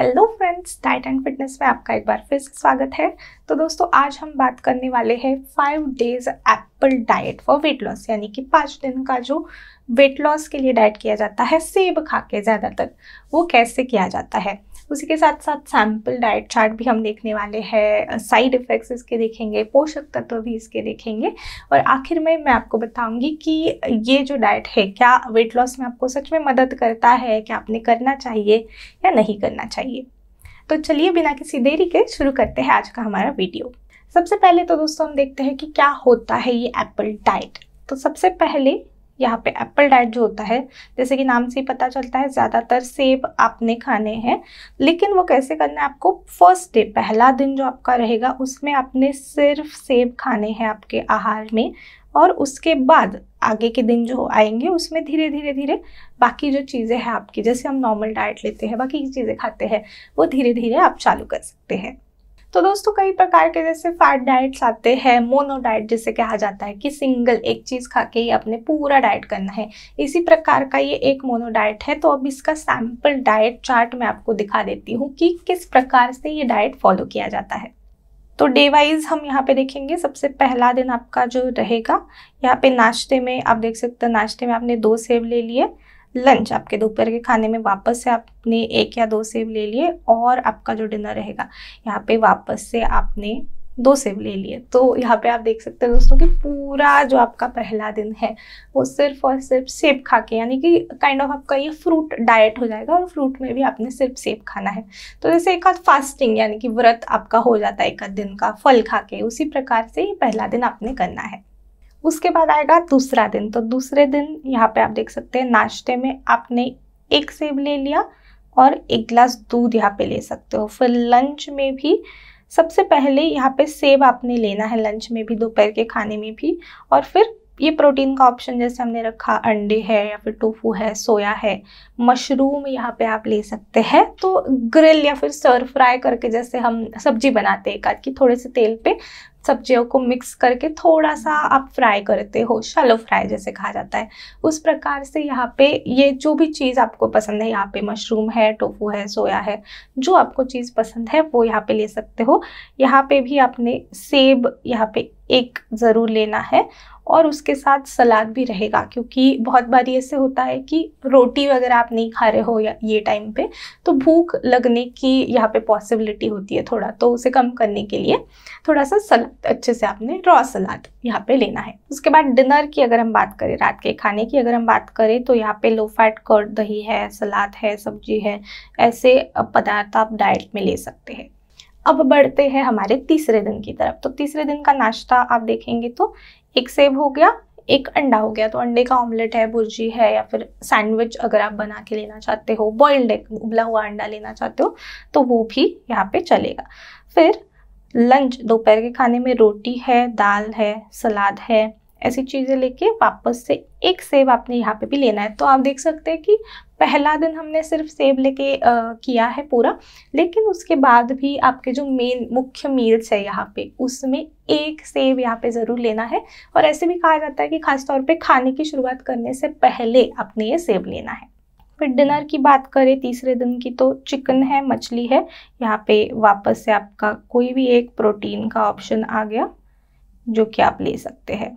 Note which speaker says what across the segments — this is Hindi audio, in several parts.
Speaker 1: Hello friends diet and fitness में आपका एक बार फिर से स्वागत है तो दोस्तों आज हम बात करने वाले हैं five days apple diet for weight loss यानी कि पाँच दिन का जो वेट लॉस के लिए डाइट किया जाता है सेब खा के ज़्यादातर वो कैसे किया जाता है उसी के साथ साथ सैम्पल डाइट चार्ट भी हम देखने वाले हैं साइड इफ़ेक्ट्स इसके देखेंगे पोषक तत्व भी इसके देखेंगे और आखिर में मैं आपको बताऊंगी कि ये जो डाइट है क्या वेट लॉस में आपको सच में मदद करता है क्या आपने करना चाहिए या नहीं करना चाहिए तो चलिए बिना किसी देरी के शुरू करते हैं आज का हमारा वीडियो सबसे पहले तो दोस्तों हम देखते हैं कि क्या होता है ये एप्पल डाइट तो सबसे पहले यहाँ पे एप्पल डाइट जो होता है जैसे कि नाम से ही पता चलता है ज़्यादातर सेब आपने खाने हैं लेकिन वो कैसे करना है आपको फर्स्ट डे पहला दिन जो आपका रहेगा उसमें आपने सिर्फ सेब खाने हैं आपके आहार में और उसके बाद आगे के दिन जो आएंगे उसमें धीरे धीरे धीरे बाकी जो चीज़ें हैं आपकी जैसे हम नॉर्मल डाइट लेते हैं बाकी चीज़ें खाते हैं वो धीरे धीरे आप चालू कर सकते हैं तो दोस्तों कई प्रकार के जैसे फैट डाइट्स आते हैं मोनो डाइट जिसे कहा जाता है कि सिंगल एक चीज़ खा के ही अपने पूरा डाइट करना है इसी प्रकार का ये एक मोनो डाइट है तो अब इसका सैम्पल डाइट चार्ट मैं आपको दिखा देती हूँ कि किस प्रकार से ये डाइट फॉलो किया जाता है तो डे वाइज हम यहाँ पे देखेंगे सबसे पहला दिन आपका जो रहेगा यहाँ पे नाश्ते में आप देख सकते हो नाश्ते में आपने दो सेब ले लिए लंच आपके दोपहर के खाने में वापस से आपने एक या दो सेब ले लिए और आपका जो डिनर रहेगा यहाँ पे वापस से आपने दो सेब ले लिए तो यहाँ पे आप देख सकते हैं दोस्तों कि पूरा जो आपका पहला दिन है वो सिर्फ और सिर्फ सेब खा के यानी कि काइंड ऑफ आपका ये फ्रूट डाइट हो जाएगा और फ्रूट में भी आपने सिर्फ सेब खाना है तो जैसे एक आध फास्टिंग यानी कि व्रत आपका हो जाता है एक आध दिन का फल खा के उसी प्रकार से ये पहला दिन आपने करना है उसके बाद आएगा दूसरा दिन तो दूसरे दिन यहाँ पे आप देख सकते हैं नाश्ते में आपने एक सेब ले लिया और एक गिलास दूध यहाँ पे ले सकते हो फिर लंच में भी सबसे पहले यहाँ पे सेब आपने लेना है लंच में भी दोपहर के खाने में भी और फिर ये प्रोटीन का ऑप्शन जैसे हमने रखा अंडे है या फिर टोफू है सोया है मशरूम यहाँ पे आप ले सकते हैं तो ग्रिल या फिर सर फ्राई करके जैसे हम सब्जी बनाते हैं एक आध की थोड़े से तेल पे सब्जियों को मिक्स करके थोड़ा सा आप फ्राई करते हो शलो फ्राई जैसे कहा जाता है उस प्रकार से यहाँ पे ये जो भी चीज़ आपको पसंद है यहाँ पे मशरूम है टोफू है सोया है जो आपको चीज़ पसंद है वो यहाँ पे ले सकते हो यहाँ पे भी आपने सेब यहाँ पे एक ज़रूर लेना है और उसके साथ सलाद भी रहेगा क्योंकि बहुत बार ऐसे होता है कि रोटी वगैरह आप नहीं खा रहे हो या ये टाइम पे तो भूख लगने की यहाँ पे पॉसिबिलिटी होती है थोड़ा तो उसे कम करने के लिए थोड़ा सा सलाद अच्छे से आपने रॉ सलाद यहाँ पे लेना है उसके बाद डिनर की अगर हम बात करें रात के खाने की अगर हम बात करें तो यहाँ पे लो फैट कर्ड दही है सलाद है सब्जी है ऐसे पदार्थ आप डाइट में ले सकते हैं अब बढ़ते हैं हमारे तीसरे दिन की तरफ तो तीसरे दिन का नाश्ता आप देखेंगे तो एक सेब हो गया एक अंडा हो गया तो अंडे का ऑमलेट है भुर्जी है या फिर सैंडविच अगर आप बना के लेना चाहते हो बॉइल्ड एग उबला हुआ अंडा लेना चाहते हो तो वो भी यहाँ पे चलेगा फिर लंच दोपहर के खाने में रोटी है दाल है सलाद है ऐसी चीज़ें लेके वापस से एक सेब आपने यहाँ पे भी लेना है तो आप देख सकते हैं कि पहला दिन हमने सिर्फ सेब लेके किया है पूरा लेकिन उसके बाद भी आपके जो मेन मुख्य मील्स है यहाँ पे उसमें एक सेब यहाँ पे ज़रूर लेना है और ऐसे भी कहा जाता है कि खासतौर पे खाने की शुरुआत करने से पहले आपने ये सेब लेना है फिर डिनर की बात करें तीसरे दिन की तो चिकन है मछली है यहाँ पे वापस से आपका कोई भी एक प्रोटीन का ऑप्शन आ गया जो कि आप ले सकते हैं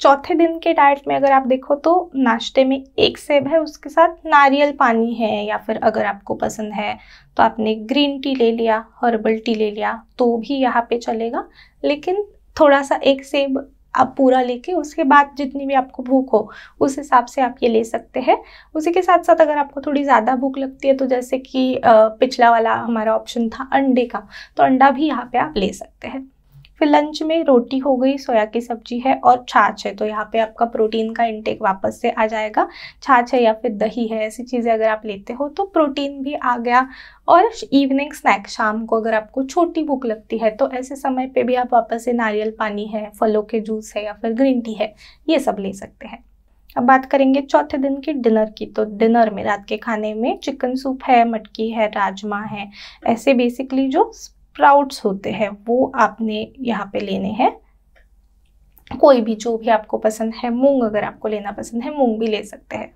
Speaker 1: चौथे दिन के डाइट में अगर आप देखो तो नाश्ते में एक सेब है उसके साथ नारियल पानी है या फिर अगर आपको पसंद है तो आपने ग्रीन टी ले लिया हर्बल टी ले लिया तो भी यहाँ पे चलेगा लेकिन थोड़ा सा एक सेब आप पूरा लेके उसके बाद जितनी भी आपको भूख हो उस हिसाब से आप ये ले सकते हैं उसी के साथ साथ अगर आपको थोड़ी ज़्यादा भूख लगती है तो जैसे कि पिछला वाला हमारा ऑप्शन था अंडे का तो अंडा भी यहाँ पे आप ले सकते हैं फिर लंच में रोटी हो गई सोया की सब्जी है और छाछ है तो यहाँ पे आपका प्रोटीन का इंटेक वापस से आ जाएगा छाछ है या फिर दही है ऐसी चीज़ें अगर आप लेते हो तो प्रोटीन भी आ गया और इवनिंग स्नैक शाम को अगर आपको छोटी भूख लगती है तो ऐसे समय पे भी आप वापस से नारियल पानी है फलों के जूस है या फिर ग्रीन टी है ये सब ले सकते हैं अब बात करेंगे चौथे दिन के डिनर की तो डिनर में रात के खाने में चिकन सूप है मटकी है राजमा है ऐसे बेसिकली जो स्प्राउट्स होते हैं वो आपने यहाँ पे लेने हैं कोई भी जो भी आपको पसंद है मूंग अगर आपको लेना पसंद है मूंग भी ले सकते हैं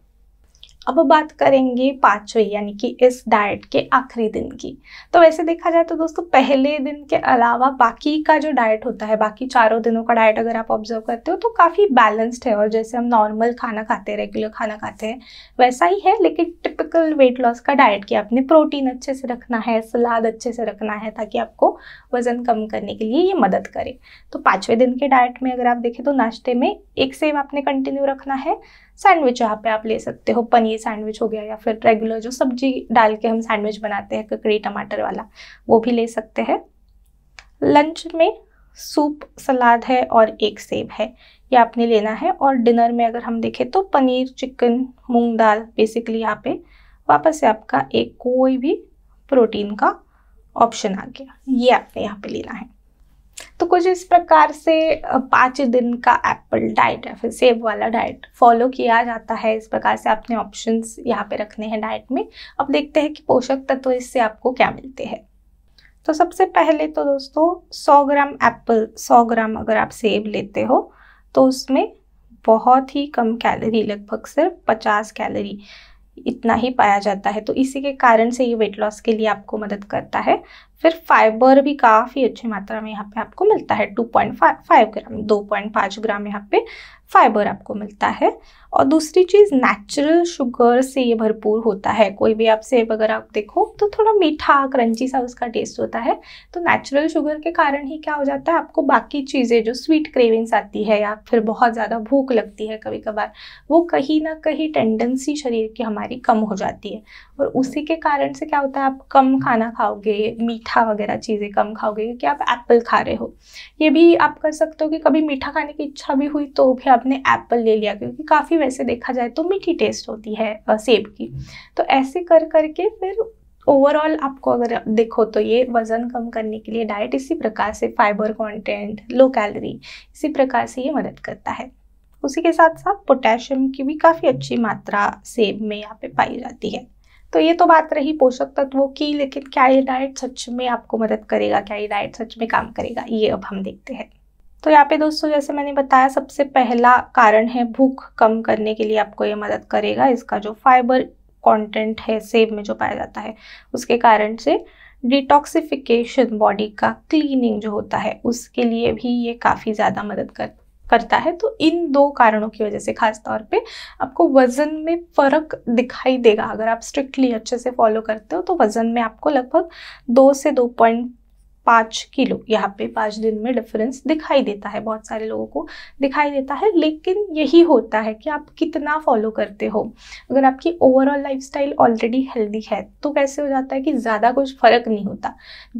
Speaker 1: अब बात करेंगे पाँचवें यानी कि इस डाइट के आखिरी दिन की तो वैसे देखा जाए तो दोस्तों पहले दिन के अलावा बाकी का जो डाइट होता है बाकी चारों दिनों का डाइट अगर आप ऑब्जर्व करते हो तो काफ़ी बैलेंस्ड है और जैसे हम नॉर्मल खाना खाते हैं रेगुलर खाना खाते हैं वैसा ही है लेकिन टिपिकल वेट लॉस का डाइट कि आपने प्रोटीन अच्छे से रखना है सलाद अच्छे से रखना है ताकि आपको वज़न कम करने के लिए ये मदद करे तो पाँचवें दिन के डाइट में अगर आप देखें तो नाश्ते में एक सेब आपने कंटिन्यू रखना है सैंडविच यहाँ पे आप ले सकते हो पनीर सैंडविच हो गया या फिर रेगुलर जो सब्जी डाल के हम सैंडविच बनाते हैं ककड़ी टमाटर वाला वो भी ले सकते हैं लंच में सूप सलाद है और एक सेब है ये आपने लेना है और डिनर में अगर हम देखें तो पनीर चिकन मूंग दाल बेसिकली यहाँ पे वापस से आपका एक कोई भी प्रोटीन का ऑप्शन आ गया ये आपने यहाँ पे लेना है तो कुछ इस प्रकार से पाँच दिन का एप्पल डाइट या फिर सेब वाला डाइट फॉलो किया जाता है इस प्रकार से आपने ऑप्शंस यहाँ पे रखने हैं डाइट में अब देखते हैं कि पोषक तत्व तो इससे आपको क्या मिलते हैं तो सबसे पहले तो दोस्तों 100 ग्राम एप्पल 100 ग्राम अगर आप सेब लेते हो तो उसमें बहुत ही कम कैलोरी लगभग सिर्फ 50 कैलोरी इतना ही पाया जाता है तो इसी के कारण से ये वेट लॉस के लिए आपको मदद करता है फिर फाइबर भी काफ़ी अच्छी मात्रा में यहाँ पे आपको मिलता है 2.5 ग्राम 2.5 ग्राम यहाँ पे फाइबर आपको मिलता है और दूसरी चीज़ नेचुरल शुगर से ये भरपूर होता है कोई भी आप सेब अगर आप देखो तो थोड़ा मीठा क्रंची सा उसका टेस्ट होता है तो नेचुरल शुगर के कारण ही क्या हो जाता है आपको बाकी चीज़ें जो स्वीट क्रेविंग्स आती है या फिर बहुत ज़्यादा भूख लगती है कभी कभार वो कहीं ना कहीं टेंडेंसी शरीर की हमारी कम हो जाती है और उसी के कारण से क्या होता है आप कम खाना खाओगे मीठा मीठा वगैरह चीज़ें कम खाओगे क्योंकि आप एप्पल खा रहे हो ये भी आप कर सकते हो कि कभी मीठा खाने की इच्छा भी हुई तो भी आपने एप्पल ले लिया क्योंकि काफ़ी वैसे देखा जाए तो मीठी टेस्ट होती है सेब की हम्म। तो ऐसे कर करके फिर ओवरऑल आपको अगर देखो तो ये वज़न कम करने के लिए डाइट इसी प्रकार से फाइबर कंटेंट लो कैलोरी इसी प्रकार से ये मदद करता है उसी के साथ साथ पोटेशियम की भी काफ़ी अच्छी मात्रा सेब में यहाँ पे पाई जाती है तो ये तो बात रही पोषक तत्वों की लेकिन क्या ये डाइट सच में आपको मदद करेगा क्या ये डाइट सच में काम करेगा ये अब हम देखते हैं तो यहाँ पे दोस्तों जैसे मैंने बताया सबसे पहला कारण है भूख कम करने के लिए आपको ये मदद करेगा इसका जो फाइबर कंटेंट है सेब में जो पाया जाता है उसके कारण से डिटॉक्सिफिकेशन बॉडी का क्लीनिंग जो होता है उसके लिए भी ये काफ़ी ज़्यादा मदद करता है करता है तो इन दो कारणों की वजह से खास तौर पे आपको वज़न में फ़र्क दिखाई देगा अगर आप स्ट्रिक्टली अच्छे से फॉलो करते हो तो वज़न में आपको लगभग दो से दो पॉइंट पाँच किलो यहाँ पे पाँच दिन में डिफरेंस दिखाई देता है बहुत सारे लोगों को दिखाई देता है लेकिन यही होता है कि आप कितना फॉलो करते हो अगर आपकी ओवरऑल लाइफस्टाइल ऑलरेडी हेल्दी है तो कैसे हो जाता है कि ज़्यादा कुछ फ़र्क नहीं होता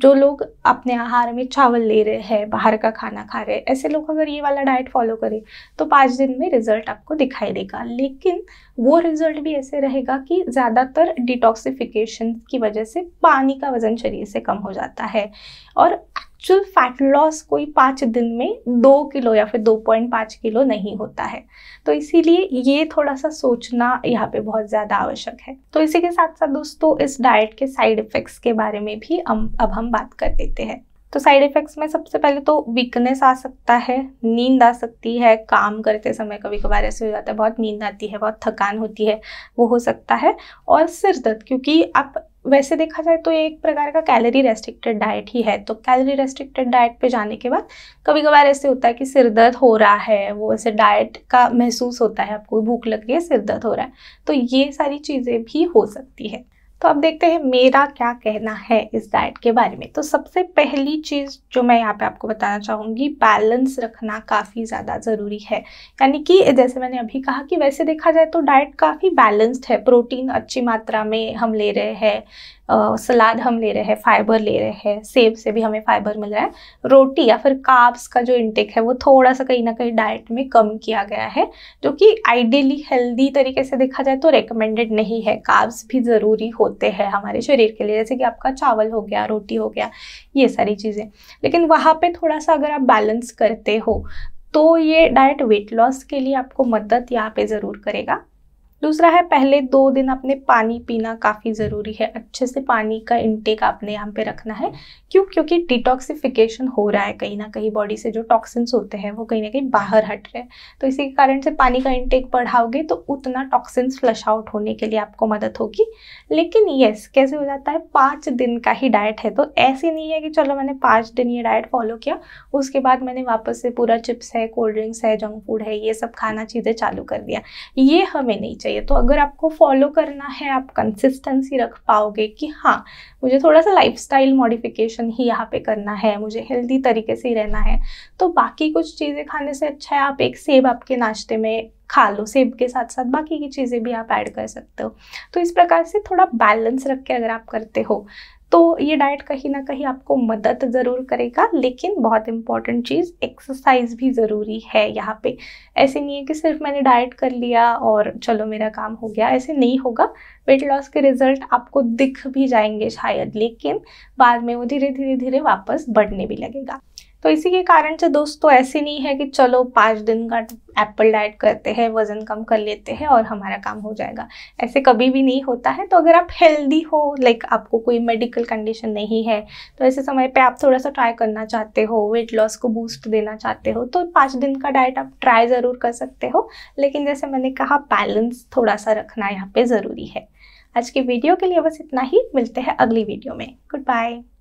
Speaker 1: जो लोग अपने आहार में चावल ले रहे हैं बाहर का खाना खा रहे हैं ऐसे लोग अगर ये वाला डाइट फॉलो करें तो पाँच दिन में रिजल्ट आपको दिखाई देगा लेकिन वो रिजल्ट भी ऐसे रहेगा कि ज़्यादातर डिटॉक्सिफिकेशन की वजह से पानी का वजन शरीर से कम हो जाता है और एक्चुअल फैट लॉस कोई पाँच दिन में दो किलो या फिर दो पॉइंट पाँच किलो नहीं होता है तो इसीलिए ये थोड़ा सा सोचना यहाँ पे बहुत ज़्यादा आवश्यक है तो इसी के साथ साथ दोस्तों इस डाइट के साइड इफ़ेक्ट्स के बारे में भी हम अब हम बात कर लेते हैं तो साइड इफ़ेक्ट्स में सबसे पहले तो वीकनेस आ सकता है नींद आ सकती है काम करते समय कभी कभार ऐसे हो जाता है बहुत नींद आती है बहुत थकान होती है वो हो सकता है और सिर दर्द क्योंकि आप वैसे देखा जाए तो एक प्रकार का कैलोरी रेस्ट्रिक्टेड डाइट ही है तो कैलोरी रेस्ट्रिक्टेड डाइट पे जाने के बाद कभी कभार ऐसे होता है कि सिर दर्द हो रहा है वो ऐसे डाइट का महसूस होता है आपको भूख लग गई है सिर दर्द हो रहा है तो ये सारी चीज़ें भी हो सकती है तो अब देखते हैं मेरा क्या कहना है इस डाइट के बारे में तो सबसे पहली चीज़ जो मैं यहाँ पे आपको बताना चाहूँगी बैलेंस रखना काफ़ी ज़्यादा ज़रूरी है यानी कि जैसे मैंने अभी कहा कि वैसे देखा जाए तो डाइट काफ़ी बैलेंस्ड है प्रोटीन अच्छी मात्रा में हम ले रहे हैं सलाद हम ले रहे हैं फाइबर ले रहे हैं सेब से भी हमें फाइबर मिल रहा है रोटी या फिर काब्स का जो इंटेक है वो थोड़ा सा कहीं ना कहीं डाइट में कम किया गया है जो कि आइडियली हेल्दी तरीके से देखा जाए तो रिकमेंडेड नहीं है काब्स भी ज़रूरी होते हैं हमारे शरीर के लिए जैसे कि आपका चावल हो गया रोटी हो गया ये सारी चीज़ें लेकिन वहाँ पर थोड़ा सा अगर आप बैलेंस करते हो तो ये डाइट वेट लॉस के लिए आपको मदद यहाँ पे ज़रूर करेगा दूसरा है पहले दो दिन आपने पानी पीना काफ़ी ज़रूरी है अच्छे से पानी का इंटेक आपने यहाँ पे रखना है क्यों क्योंकि डिटॉक्सिफिकेशन हो रहा है कहीं ना कहीं बॉडी से जो टॉक्सिन्स होते हैं वो कहीं ना कहीं बाहर हट रहे हैं तो इसी के कारण से पानी का इंटेक बढ़ाओगे तो उतना टॉक्सिन्स फ्लश आउट होने के लिए आपको मदद होगी लेकिन येस कैसे हो जाता है पाँच दिन का ही डाइट है तो ऐसे नहीं है कि चलो मैंने पाँच दिन ये डाइट फॉलो किया उसके बाद मैंने वापस से पूरा चिप्स है कोल्ड ड्रिंक्स है जंक फूड है ये सब खाना चीज़ें चालू कर दिया ये हमें नहीं चाहिए चाहिए तो अगर आपको फॉलो करना है आप कंसिस्टेंसी रख पाओगे कि हाँ मुझे थोड़ा सा लाइफस्टाइल मॉडिफिकेशन ही यहाँ पे करना है मुझे हेल्दी तरीके से ही रहना है तो बाकी कुछ चीज़ें खाने से अच्छा है आप एक सेब आपके नाश्ते में खा लो सेब के साथ साथ बाकी की चीज़ें भी आप ऐड कर सकते हो तो इस प्रकार से थोड़ा बैलेंस रख के अगर आप करते हो तो ये डाइट कहीं ना कहीं आपको मदद ज़रूर करेगा लेकिन बहुत इंपॉर्टेंट चीज़ एक्सरसाइज भी ज़रूरी है यहाँ पे ऐसे नहीं है कि सिर्फ मैंने डाइट कर लिया और चलो मेरा काम हो गया ऐसे नहीं होगा वेट लॉस के रिजल्ट आपको दिख भी जाएंगे शायद लेकिन बाद में वो धीरे धीरे धीरे वापस बढ़ने भी लगेगा तो इसी के कारण से दोस्तों तो ऐसे नहीं है कि चलो पाँच दिन का एप्पल डाइट करते हैं वज़न कम कर लेते हैं और हमारा काम हो जाएगा ऐसे कभी भी नहीं होता है तो अगर आप हेल्दी हो लाइक आपको कोई मेडिकल कंडीशन नहीं है तो ऐसे समय पे आप थोड़ा सा ट्राई करना चाहते हो वेट लॉस को बूस्ट देना चाहते हो तो पाँच दिन का डाइट आप ट्राई ज़रूर कर सकते हो लेकिन जैसे मैंने कहा बैलेंस थोड़ा सा रखना यहाँ पर ज़रूरी है आज की वीडियो के लिए बस इतना ही मिलते हैं अगली वीडियो में गुड बाय